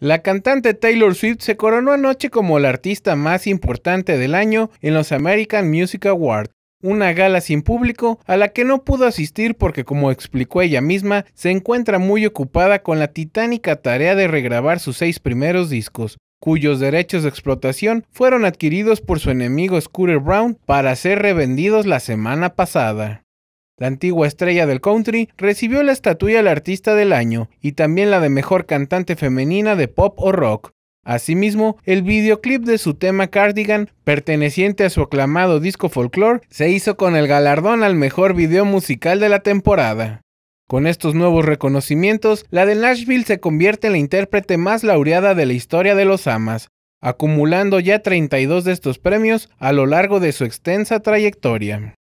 La cantante Taylor Swift se coronó anoche como la artista más importante del año en los American Music Awards, una gala sin público a la que no pudo asistir porque como explicó ella misma, se encuentra muy ocupada con la titánica tarea de regrabar sus seis primeros discos cuyos derechos de explotación fueron adquiridos por su enemigo Scooter Brown para ser revendidos la semana pasada. La antigua estrella del country recibió la estatuilla al artista del año y también la de mejor cantante femenina de pop o rock. Asimismo, el videoclip de su tema Cardigan, perteneciente a su aclamado disco Folklore, se hizo con el galardón al mejor video musical de la temporada. Con estos nuevos reconocimientos, la de Nashville se convierte en la intérprete más laureada de la historia de los Amas, acumulando ya 32 de estos premios a lo largo de su extensa trayectoria.